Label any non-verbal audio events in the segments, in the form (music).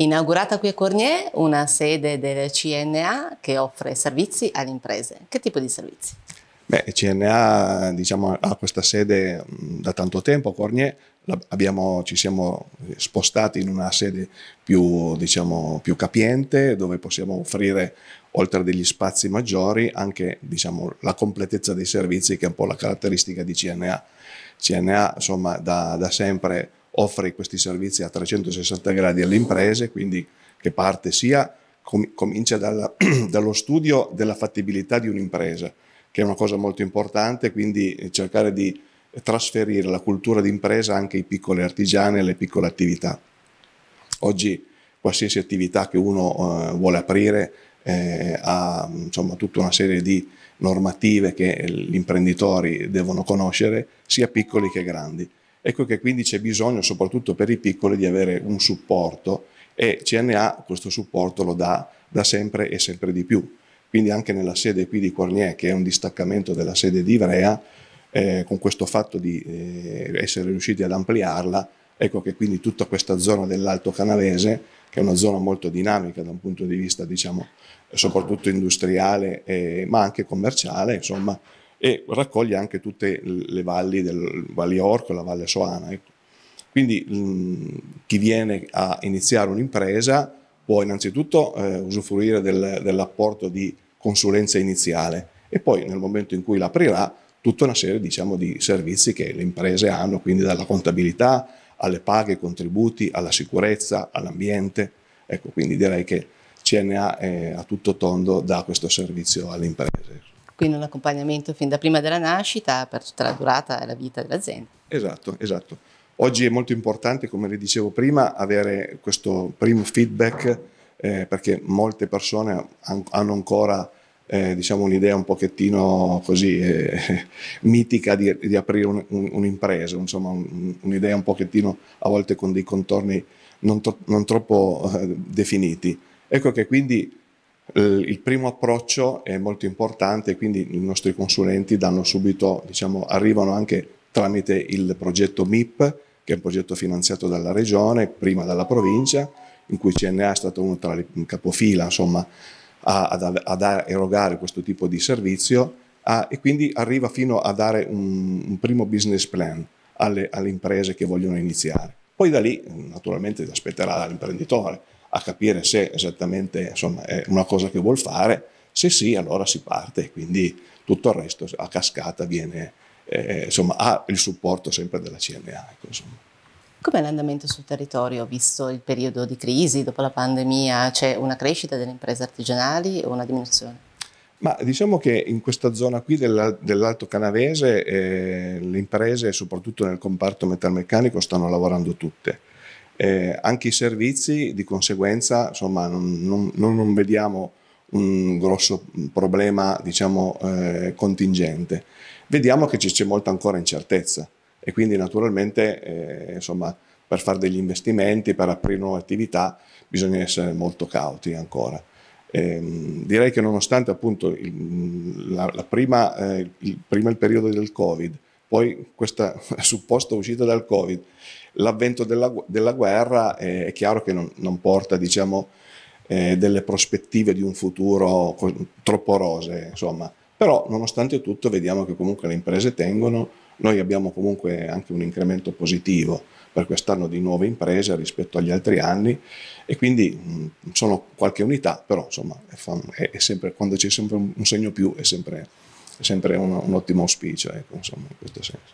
Inaugurata qui a Cornier una sede del CNA che offre servizi alle imprese. Che tipo di servizi? Beh, il CNA diciamo, ha questa sede da tanto tempo a Cornier, abbiamo, ci siamo spostati in una sede più, diciamo, più, capiente dove possiamo offrire oltre degli spazi maggiori anche diciamo, la completezza dei servizi che è un po' la caratteristica di CNA. CNA insomma da, da sempre offre questi servizi a 360 gradi alle imprese, quindi che parte sia, com comincia dalla, (clears throat) dallo studio della fattibilità di un'impresa, che è una cosa molto importante, quindi cercare di trasferire la cultura d'impresa anche ai piccoli artigiani e alle piccole attività. Oggi qualsiasi attività che uno eh, vuole aprire eh, ha insomma, tutta una serie di normative che gli imprenditori devono conoscere, sia piccoli che grandi. Ecco che quindi c'è bisogno, soprattutto per i piccoli, di avere un supporto e CNA questo supporto lo dà da sempre e sempre di più. Quindi anche nella sede qui di Cornier, che è un distaccamento della sede di Ivrea, eh, con questo fatto di eh, essere riusciti ad ampliarla, ecco che quindi tutta questa zona dell'Alto Canavese, che è una zona molto dinamica da un punto di vista, diciamo, soprattutto industriale, eh, ma anche commerciale, insomma, e raccoglie anche tutte le valli del Valle Orco e la Valle Soana. Ecco. Quindi chi viene a iniziare un'impresa può innanzitutto eh, usufruire del, dell'apporto di consulenza iniziale e poi nel momento in cui l'aprirà tutta una serie diciamo, di servizi che le imprese hanno, quindi dalla contabilità alle paghe, ai contributi, alla sicurezza, all'ambiente. Ecco, quindi direi che CNA è a tutto tondo dà questo servizio alle imprese quindi un accompagnamento fin da prima della nascita per tutta la durata e la vita dell'azienda. Esatto, esatto. Oggi è molto importante, come le dicevo prima, avere questo primo feedback eh, perché molte persone han, hanno ancora eh, diciamo un'idea un pochettino così eh, (laughs) mitica di, di aprire un, un, un'impresa, insomma un, un'idea un pochettino a volte con dei contorni non, to- non troppo eh, definiti. Ecco che quindi il primo approccio è molto importante, quindi i nostri consulenti danno subito, diciamo, arrivano anche tramite il progetto MIP, che è un progetto finanziato dalla regione, prima dalla provincia, in cui CNA è stato uno tra le capofila, insomma, a, ad, ad erogare questo tipo di servizio a, e quindi arriva fino a dare un, un primo business plan alle, alle imprese che vogliono iniziare. Poi da lì naturalmente aspetterà l'imprenditore a capire se esattamente insomma, è una cosa che vuol fare, se sì allora si parte e quindi tutto il resto a cascata viene, eh, insomma, ha il supporto sempre della CNA. Ecco, Com'è l'andamento sul territorio visto il periodo di crisi dopo la pandemia? C'è una crescita delle imprese artigianali o una diminuzione? Ma diciamo che in questa zona qui dell'Alto Canavese eh, le imprese, soprattutto nel comparto metalmeccanico, stanno lavorando tutte. Eh, anche i servizi di conseguenza, insomma, non, non, non vediamo un grosso problema diciamo, eh, contingente. Vediamo che c'è molta ancora incertezza e quindi naturalmente eh, insomma, per fare degli investimenti, per aprire nuove attività, bisogna essere molto cauti ancora. Eh, direi che nonostante appunto il, la, la prima, eh, il, prima il periodo del Covid, poi questa (laughs) supposta uscita dal Covid, l'avvento della, della guerra eh, è chiaro che non, non porta diciamo, eh, delle prospettive di un futuro troppo rose, insomma. Però nonostante tutto vediamo che comunque le imprese tengono, noi abbiamo comunque anche un incremento positivo per quest'anno di nuove imprese rispetto agli altri anni e quindi mh, sono qualche unità, però insomma è, è sempre, quando c'è sempre un, un segno più è sempre sempre un, un ottimo auspicio, ecco, insomma, in questo senso.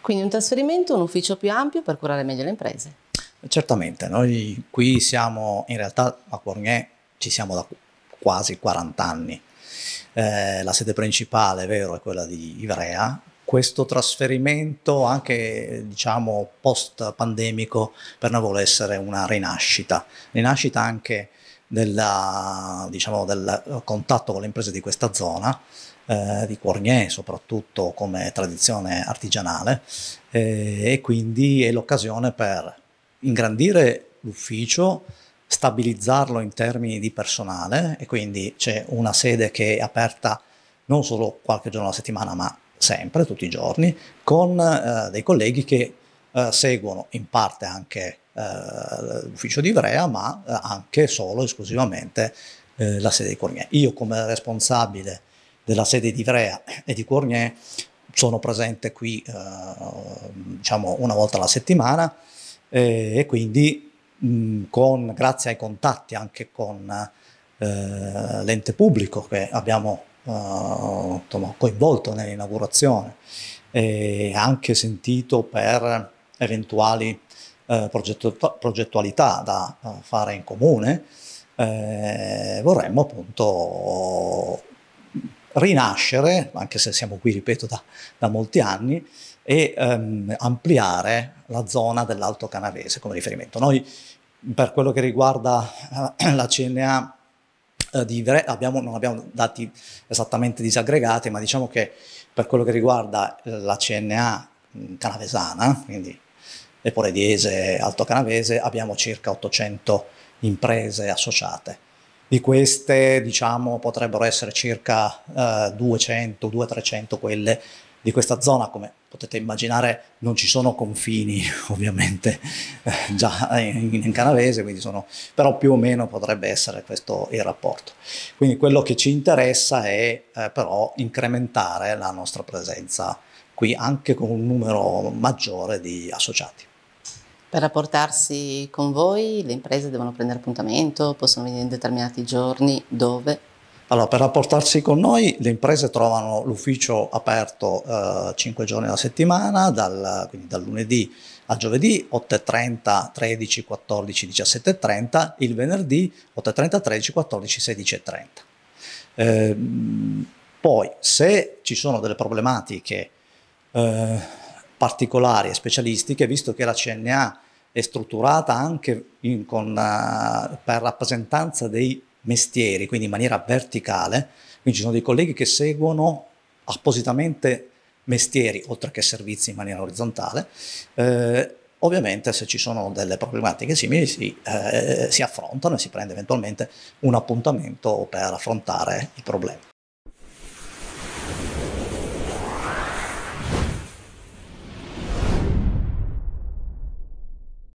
Quindi un trasferimento, un ufficio più ampio per curare meglio le imprese. Certamente, noi qui siamo, in realtà a Cornier ci siamo da quasi 40 anni. Eh, la sede principale, è vero, è quella di Ivrea. Questo trasferimento, anche diciamo post pandemico, per noi vuole essere una rinascita, rinascita anche della, diciamo, del contatto con le imprese di questa zona eh, di Cuornier soprattutto come tradizione artigianale eh, e quindi è l'occasione per ingrandire l'ufficio, stabilizzarlo in termini di personale e quindi c'è una sede che è aperta non solo qualche giorno alla settimana ma sempre, tutti i giorni, con eh, dei colleghi che eh, seguono in parte anche eh, l'ufficio di Ivrea ma eh, anche solo esclusivamente la sede di Cormier. Io come responsabile della sede di Ivrea e di Cournier, sono presente qui eh, diciamo una volta alla settimana eh, e quindi mh, con, grazie ai contatti anche con eh, l'ente pubblico che abbiamo eh, coinvolto nell'inaugurazione e anche sentito per eventuali eh, progettu progettualità da eh, fare in comune, vorremmo appunto rinascere, anche se siamo qui, ripeto, da, da molti anni, e ehm, ampliare la zona dell'Alto Canavese come riferimento. Noi, per quello che riguarda eh, la CNA, eh, di, abbiamo, non abbiamo dati esattamente disaggregati, ma diciamo che per quello che riguarda eh, la CNA mm, canavesana, quindi Eporediese, Alto Canavese, abbiamo circa 800 imprese associate di queste, diciamo, potrebbero essere circa eh, 200, 200-300 quelle di questa zona, come potete immaginare non ci sono confini (laughs) ovviamente eh, già in, in canavese, quindi sono, però più o meno potrebbe essere questo il rapporto. Quindi quello che ci interessa è eh, però incrementare la nostra presenza qui anche con un numero maggiore di associati. Per rapportarsi con voi le imprese devono prendere appuntamento, possono venire in determinati giorni, dove? Allora, per rapportarsi con noi le imprese trovano l'ufficio aperto eh, 5 giorni alla settimana, dal, quindi dal lunedì a giovedì 8.30, 13, 14, 17.30, il venerdì 8.30, 13, 14, 16.30. Eh, poi se ci sono delle problematiche eh, particolari e specialistiche, visto che la CNA è strutturata anche in, con, uh, per rappresentanza dei mestieri, quindi in maniera verticale, quindi ci sono dei colleghi che seguono appositamente mestieri, oltre che servizi in maniera orizzontale, eh, Ovviamente se ci sono delle problematiche simili si, eh, si affrontano e si prende eventualmente un appuntamento per affrontare il problema.